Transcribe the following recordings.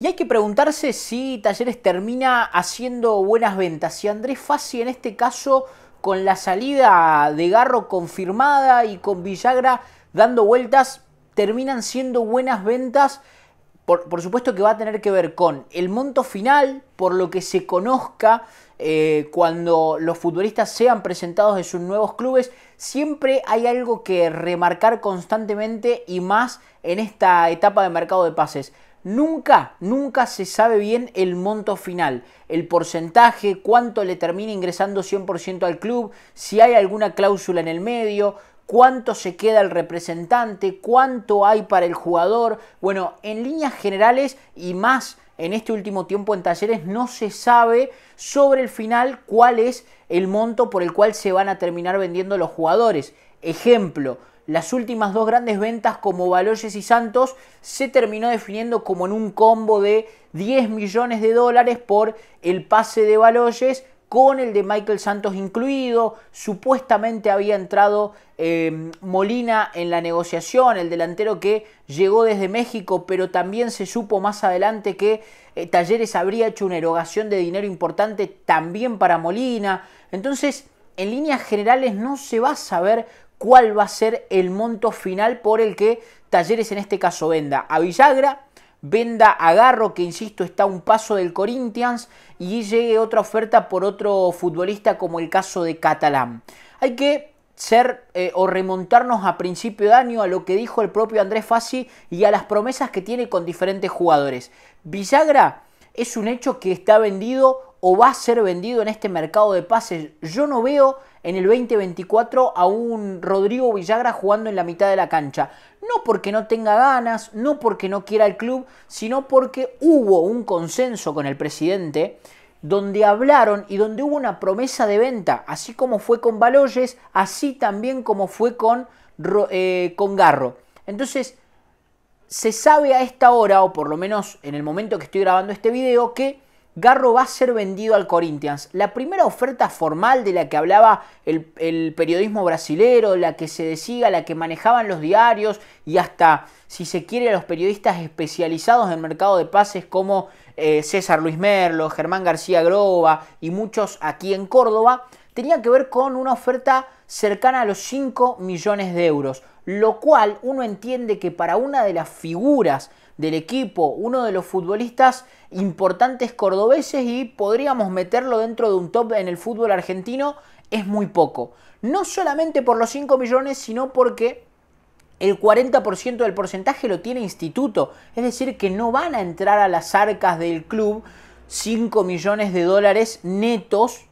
Y hay que preguntarse si Talleres termina haciendo buenas ventas. Si Andrés Fassi en este caso con la salida de Garro confirmada y con Villagra dando vueltas, terminan siendo buenas ventas. Por, supuesto que va a tener que ver con el monto final, por lo que se conozca eh, cuando los futbolistas sean presentados en sus nuevos clubes. Siempre hay algo que remarcar constantemente y más en esta etapa de mercado de pases Nunca, nunca se sabe bien el monto final, el porcentaje, cuánto le termina ingresando 100% al club, si hay alguna cláusula en el medio, cuánto se queda el representante, cuánto hay para el jugador. Bueno, en líneas generales y más en este último tiempo en talleres no se sabe sobre el final cuál es el monto por el cual se van a terminar vendiendo los jugadores. Ejemplo, las últimas dos grandes ventas como Baloyes y Santos se terminó definiendo como en un combo de 10 millones de dólares por el pase de Baloyes con el de Michael Santos incluido. Supuestamente había entrado eh, Molina en la negociación, el delantero que llegó desde México, pero también se supo más adelante que eh, Talleres habría hecho una erogación de dinero importante también para Molina. Entonces, en líneas generales no se va a saber cuál va a ser el monto final por el que Talleres en este caso venda a Villagra, venda a Garro, que insisto está a un paso del Corinthians, y llegue otra oferta por otro futbolista como el caso de Catalán. Hay que ser eh, o remontarnos a principio de año a lo que dijo el propio Andrés Fassi y a las promesas que tiene con diferentes jugadores. Villagra es un hecho que está vendido o va a ser vendido en este mercado de pases. Yo no veo en el 2024 a un Rodrigo Villagra jugando en la mitad de la cancha. No porque no tenga ganas, no porque no quiera el club, sino porque hubo un consenso con el presidente donde hablaron y donde hubo una promesa de venta, así como fue con Baloyes, así también como fue con, eh, con Garro. Entonces, se sabe a esta hora, o por lo menos en el momento que estoy grabando este video, que Garro va a ser vendido al Corinthians. La primera oferta formal de la que hablaba el, periodismo brasilero, la que se decía, la que manejaban los diarios y hasta, si se quiere, los periodistas especializados en mercado de pases como eh, César Luis Merlo, Germán García Groba y muchos aquí en Córdoba, tenía que ver con una oferta cercana a los 5 millones de euros, lo cual uno entiende que para una de las figuras del equipo, uno de los futbolistas importantes cordobeses y podríamos meterlo dentro de un top en el fútbol argentino, es muy poco. No solamente por los 5 millones, sino porque el 40% del porcentaje lo tiene instituto, es decir, que no van a entrar a las arcas del club 5 millones de dólares netos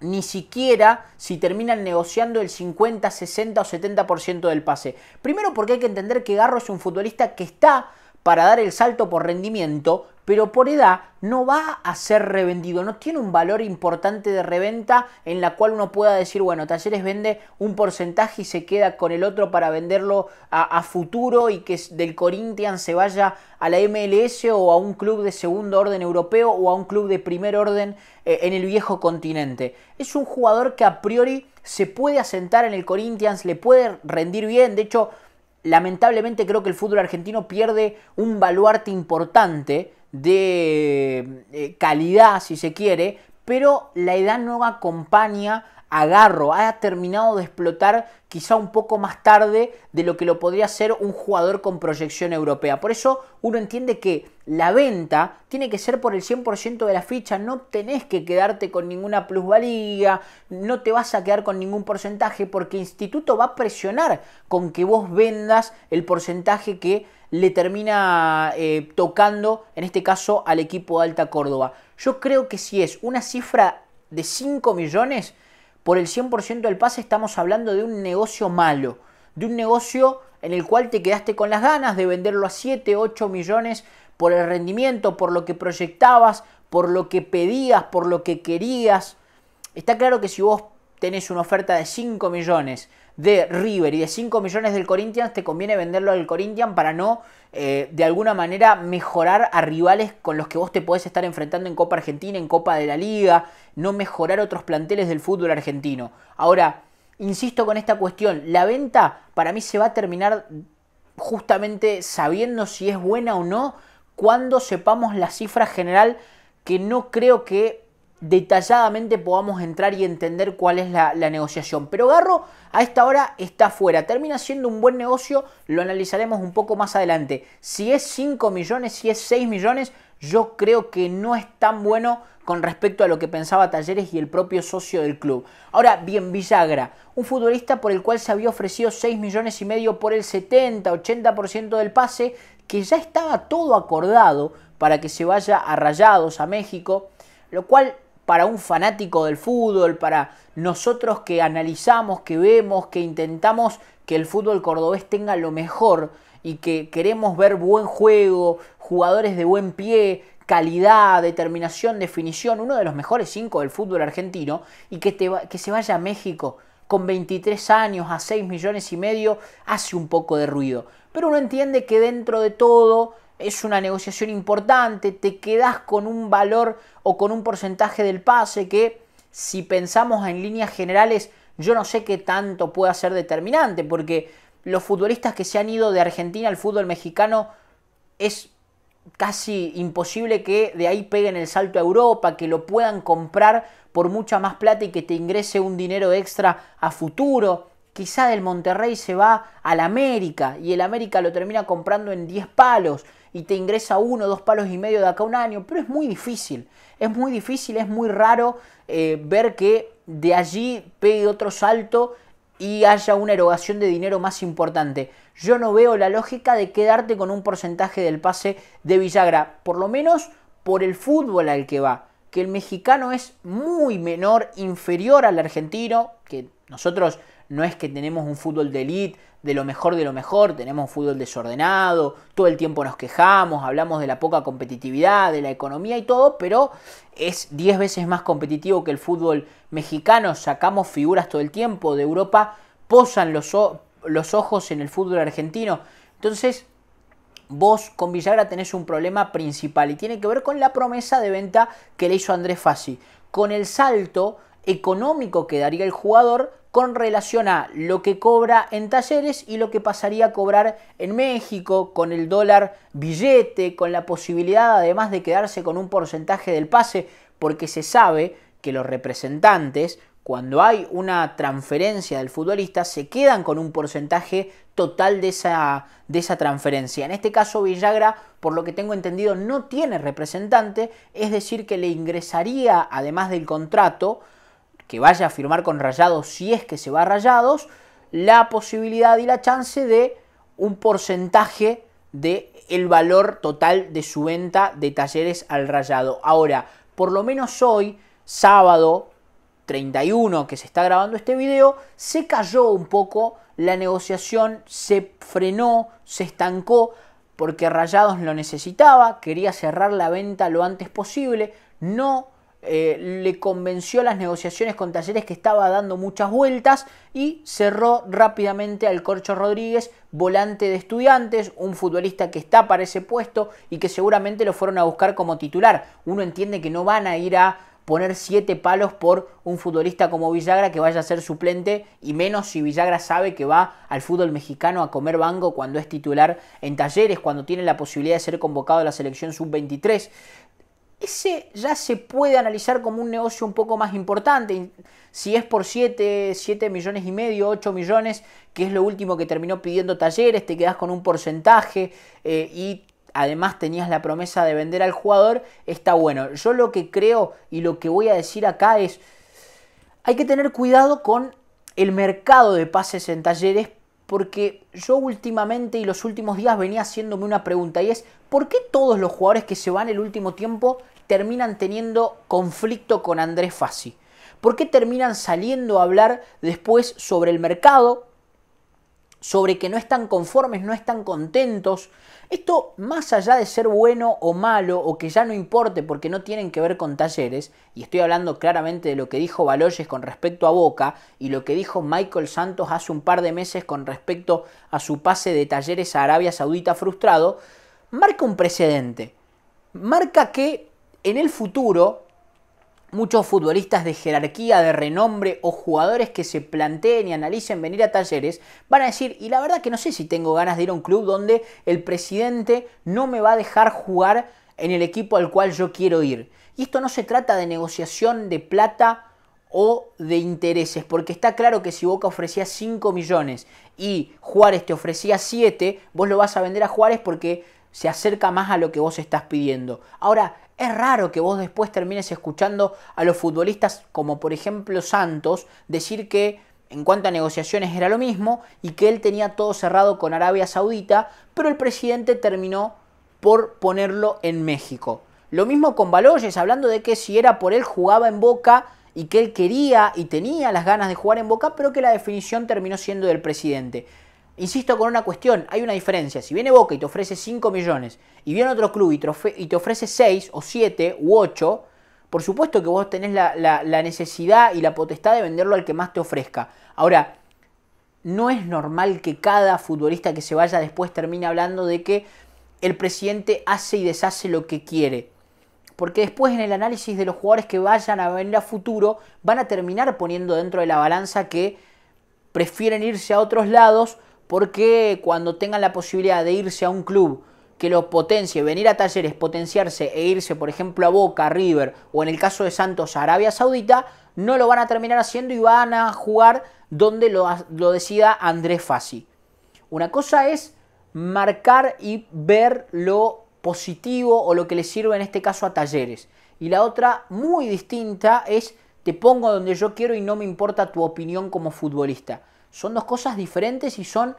ni siquiera si terminan negociando el 50, 60 o 70% del pase. Primero porque hay que entender que Garro es un futbolista que está para dar el salto por rendimiento, pero por edad no va a ser revendido, no tiene un valor importante de reventa en la cual uno pueda decir, bueno, Talleres vende un porcentaje y se queda con el otro para venderlo a, futuro y que del Corinthians se vaya a la MLS o a un club de segundo orden europeo o a un club de primer orden eh, en el viejo continente. Es un jugador que a priori se puede asentar en el Corinthians, le puede rendir bien, de hecho lamentablemente creo que el fútbol argentino pierde un baluarte importante de eh, calidad, si se quiere, pero la edad no acompaña agarro, ha terminado de explotar quizá un poco más tarde de lo que lo podría ser un jugador con proyección europea. Por eso uno entiende que la venta tiene que ser por el 100% de la ficha, no tenés que quedarte con ninguna plusvalía, no te vas a quedar con ningún porcentaje porque Instituto va a presionar con que vos vendas el porcentaje que le termina eh, tocando, en este caso, al equipo de Alta Córdoba. Yo creo que si es una cifra de 5 millones, por el 100% del pase estamos hablando de un negocio malo, de un negocio en el cual te quedaste con las ganas de venderlo a 7, 8 millones por el rendimiento, por lo que proyectabas, por lo que pedías, por lo que querías. Está claro que si vos tenés una oferta de 5 millones, de River y de 5 millones del Corinthians, te conviene venderlo al Corinthians para no eh, de alguna manera mejorar a rivales con los que vos te podés estar enfrentando en Copa Argentina, en Copa de la Liga, no mejorar otros planteles del fútbol argentino. Ahora, insisto con esta cuestión, la venta para mí se va a terminar justamente sabiendo si es buena o no cuando sepamos la cifra general que no creo que detalladamente podamos entrar y entender cuál es la, negociación. Pero Garro a esta hora está fuera. Termina siendo un buen negocio, lo analizaremos un poco más adelante. Si es 5 millones, si es 6 millones, yo creo que no es tan bueno con respecto a lo que pensaba Talleres y el propio socio del club. Ahora, bien, Villagra, un futbolista por el cual se había ofrecido 6 millones y medio por el 70-80% del pase, que ya estaba todo acordado para que se vaya a Rayados, a México, lo cual para un fanático del fútbol, para nosotros que analizamos, que vemos, que intentamos que el fútbol cordobés tenga lo mejor y que queremos ver buen juego, jugadores de buen pie, calidad, determinación, definición, uno de los mejores cinco del fútbol argentino, y que, que se vaya a México con 23 años a 6 millones y medio, hace un poco de ruido. Pero uno entiende que dentro de todo es una negociación importante, te quedas con un valor o con un porcentaje del pase que si pensamos en líneas generales, yo no sé qué tanto pueda ser determinante, porque los futbolistas que se han ido de Argentina al fútbol mexicano es casi imposible que de ahí peguen el salto a Europa, que lo puedan comprar por mucha más plata y que te ingrese un dinero extra a futuro quizá del Monterrey se va al América y el América lo termina comprando en 10 palos y te ingresa uno, dos palos y medio de acá un año, pero es muy difícil, es muy difícil, es muy raro eh, ver que de allí pegue otro salto y haya una erogación de dinero más importante. Yo no veo la lógica de quedarte con un porcentaje del pase de Villagra, por lo menos por el fútbol al que va, que el mexicano es muy menor, inferior al argentino, que nosotros no es que tenemos un fútbol de elite, de lo mejor de lo mejor, tenemos un fútbol desordenado, todo el tiempo nos quejamos, hablamos de la poca competitividad, de la economía y todo, pero es 10 veces más competitivo que el fútbol mexicano, sacamos figuras todo el tiempo de Europa, posan los, los ojos en el fútbol argentino. Entonces, vos con Villagra tenés un problema principal y tiene que ver con la promesa de venta que le hizo Andrés Fassi, con el salto económico que daría el jugador con relación a lo que cobra en talleres y lo que pasaría a cobrar en México con el dólar billete, con la posibilidad además de quedarse con un porcentaje del pase, porque se sabe que los representantes, cuando hay una transferencia del futbolista, se quedan con un porcentaje total de esa, de esa transferencia. En este caso, Villagra, por lo que tengo entendido, no tiene representante, es decir, que le ingresaría, además del contrato, que vaya a firmar con Rayados, si es que se va a Rayados, la posibilidad y la chance de un porcentaje de valor total de su venta de talleres al rayado. Ahora, por lo menos hoy, sábado 31 que se está grabando este video, se cayó un poco la negociación, se frenó, se estancó, porque Rayados lo necesitaba, quería cerrar la venta lo antes posible, no eh, le convenció las negociaciones con Talleres que estaba dando muchas vueltas y cerró rápidamente al Corcho Rodríguez, volante de estudiantes, un futbolista que está para ese puesto y que seguramente lo fueron a buscar como titular. Uno entiende que no van a ir a poner siete palos por un futbolista como Villagra que vaya a ser suplente y menos si Villagra sabe que va al fútbol mexicano a comer banco cuando es titular en talleres, cuando tiene la posibilidad de ser convocado a la selección sub-23 ese ya se puede analizar como un negocio un poco más importante. Si es por 7, 7 millones y medio, 8 millones, que es lo último que terminó pidiendo talleres, te quedas con un porcentaje eh, y además tenías la promesa de vender al jugador, está bueno. Yo lo que creo y lo que voy a decir acá es, hay que tener cuidado con el mercado de pases en talleres porque yo últimamente y los últimos días venía haciéndome una pregunta y es, ¿por qué todos los jugadores que se van el último tiempo terminan teniendo conflicto con Andrés Fassi? ¿Por qué terminan saliendo a hablar después sobre el mercado, sobre que no están conformes, no están contentos. Esto, más allá de ser bueno o malo, o que ya no importe porque no tienen que ver con talleres, y estoy hablando claramente de lo que dijo Baloyes con respecto a Boca y lo que dijo Michael Santos hace un par de meses con respecto a su pase de talleres a Arabia Saudita frustrado, marca un precedente. Marca que en el futuro muchos futbolistas de jerarquía, de renombre o jugadores que se planteen y analicen venir a talleres, van a decir, y la verdad que no sé si tengo ganas de ir a un club donde el presidente no me va a dejar jugar en el equipo al cual yo quiero ir. Y esto no se trata de negociación de plata o de intereses, porque está claro que si Boca ofrecía 5 millones y Juárez te ofrecía 7, vos lo vas a vender a Juárez porque se acerca más a lo que vos estás pidiendo. Ahora, es raro que vos después termines escuchando a los futbolistas como por ejemplo Santos decir que en cuanto a negociaciones era lo mismo y que él tenía todo cerrado con Arabia Saudita, pero el presidente terminó por ponerlo en México. Lo mismo con Baloyes, hablando de que si era por él jugaba en Boca y que él quería y tenía las ganas de jugar en Boca, pero que la definición terminó siendo del presidente. Insisto con una cuestión, hay una diferencia. Si viene Boca y te ofrece 5 millones y viene otro club y, te ofrece 6 o 7 u 8, por supuesto que vos tenés la, necesidad y la potestad de venderlo al que más te ofrezca. Ahora, no es normal que cada futbolista que se vaya después termine hablando de que el presidente hace y deshace lo que quiere. Porque después en el análisis de los jugadores que vayan a vender a futuro van a terminar poniendo dentro de la balanza que prefieren irse a otros lados porque cuando tengan la posibilidad de irse a un club que los potencie, venir a talleres, potenciarse e irse, por ejemplo, a Boca, River o en el caso de Santos a Arabia Saudita, no lo van a terminar haciendo y van a jugar donde lo, decida Andrés Fassi. Una cosa es marcar y ver lo positivo o lo que le sirve en este caso a talleres. Y la otra, muy distinta, es te pongo donde yo quiero y no me importa tu opinión como futbolista. Son dos cosas diferentes y son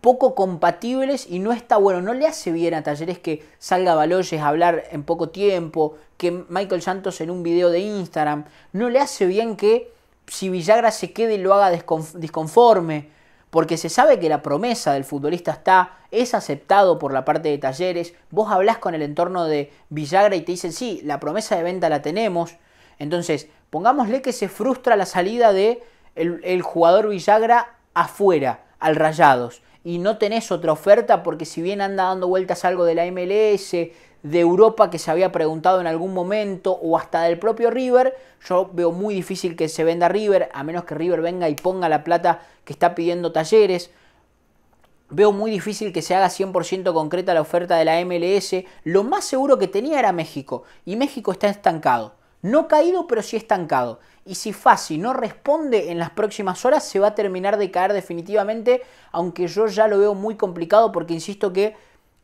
poco compatibles y no está bueno. No le hace bien a Talleres que salga Baloyes a hablar en poco tiempo, que Michael Santos en un video de Instagram. No le hace bien que si Villagra se quede y lo haga disconforme, porque se sabe que la promesa del futbolista está, es aceptado por la parte de Talleres. Vos hablás con el entorno de Villagra y te dicen, sí, la promesa de venta la tenemos. Entonces, pongámosle que se frustra la salida de el, jugador Villagra afuera, al Rayados. Y no tenés otra oferta porque si bien anda dando vueltas algo de la MLS, de Europa que se había preguntado en algún momento o hasta del propio River. Yo veo muy difícil que se venda River, a menos que River venga y ponga la plata que está pidiendo Talleres. Veo muy difícil que se haga 100% concreta la oferta de la MLS. Lo más seguro que tenía era México y México está estancado. No caído, pero sí estancado. Y si Fassi no responde en las próximas horas, se va a terminar de caer definitivamente, aunque yo ya lo veo muy complicado porque insisto que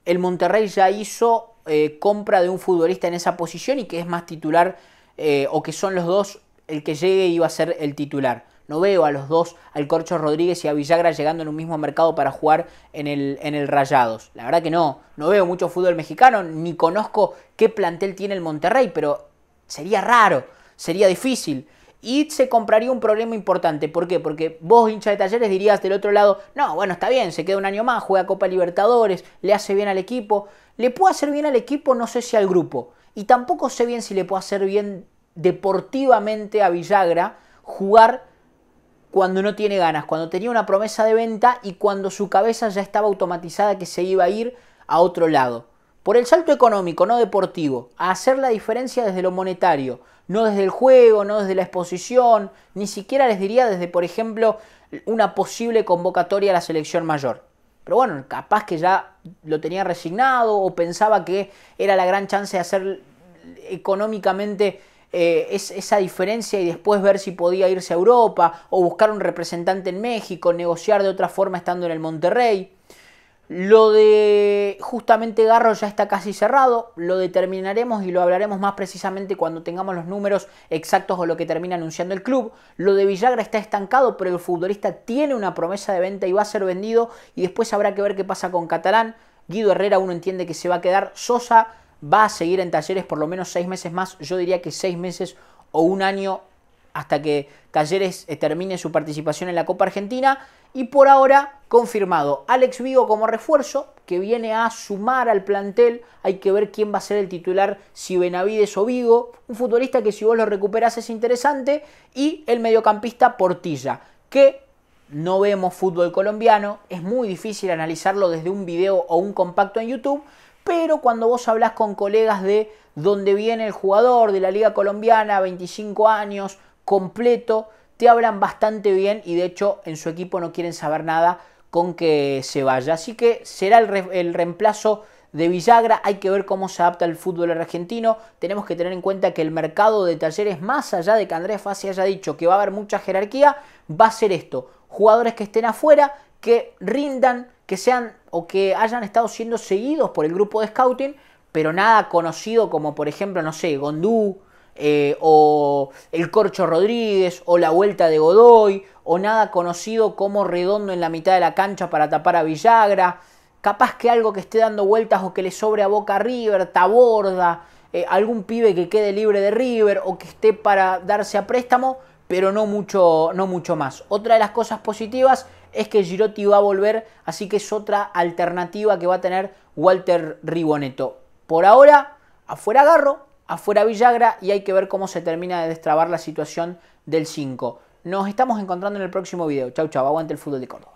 el Monterrey ya hizo eh, compra de un futbolista en esa posición y que es más titular eh, o que son los dos, el que llegue iba a ser el titular. No veo a los dos, al Corcho Rodríguez y a Villagra llegando en un mismo mercado para jugar en el, en el Rayados. La verdad que no, no veo mucho fútbol mexicano, ni conozco qué plantel tiene el Monterrey, pero sería raro, sería difícil. Y se compraría un problema importante. ¿Por qué? Porque vos, hincha de talleres, dirías del otro lado, no, bueno, está bien, se queda un año más, juega Copa Libertadores, le hace bien al equipo. Le puede hacer bien al equipo, no sé si al grupo. Y tampoco sé bien si le puede hacer bien deportivamente a Villagra jugar cuando no tiene ganas, cuando tenía una promesa de venta y cuando su cabeza ya estaba automatizada que se iba a ir a otro lado. Por el salto económico, no deportivo, a hacer la diferencia desde lo monetario, no desde el juego, no desde la exposición, ni siquiera les diría desde, por ejemplo, una posible convocatoria a la selección mayor. Pero bueno, capaz que ya lo tenía resignado o pensaba que era la gran chance de hacer económicamente eh, esa diferencia y después ver si podía irse a Europa o buscar un representante en México, negociar de otra forma estando en el Monterrey. Lo de justamente Garro ya está casi cerrado, lo determinaremos y lo hablaremos más precisamente cuando tengamos los números exactos o lo que termina anunciando el club. Lo de Villagra está estancado, pero el futbolista tiene una promesa de venta y va a ser vendido y después habrá que ver qué pasa con Catalán. Guido Herrera uno entiende que se va a quedar, Sosa va a seguir en talleres por lo menos seis meses más, yo diría que seis meses o un año hasta que Talleres eh, termine su participación en la Copa Argentina y por ahora confirmado Alex Vigo como refuerzo, que viene a sumar al plantel. Hay que ver quién va a ser el titular, si Benavides o Vigo. Un futbolista que si vos lo recuperás es interesante. Y el mediocampista Portilla, que no vemos fútbol colombiano. Es muy difícil analizarlo desde un video o un compacto en YouTube. Pero cuando vos hablás con colegas de dónde viene el jugador, de la Liga Colombiana, 25 años, completo, te hablan bastante bien y de hecho en su equipo no quieren saber nada con que se vaya. Así que será el, reemplazo de Villagra. Hay que ver cómo se adapta el fútbol argentino. Tenemos que tener en cuenta que el mercado de talleres, más allá de que Andrés Fassi haya dicho que va a haber mucha jerarquía, va a ser esto. Jugadores que estén afuera, que rindan, que sean o que hayan estado siendo seguidos por el grupo de scouting, pero nada conocido como por ejemplo, no sé, Gondú, eh, o el Corcho Rodríguez, o la vuelta de Godoy, o nada conocido como redondo en la mitad de la cancha para tapar a Villagra. Capaz que algo que esté dando vueltas o que le sobre a Boca River, Taborda, eh, algún pibe que quede libre de River o que esté para darse a préstamo, pero no mucho, no mucho más. Otra de las cosas positivas es que Girotti va a volver, así que es otra alternativa que va a tener Walter Riboneto. Por ahora, afuera Garro, afuera Villagra y hay que ver cómo se termina de destrabar la situación del 5. Nos estamos encontrando en el próximo video. Chau, chau, aguante el fútbol de Córdoba.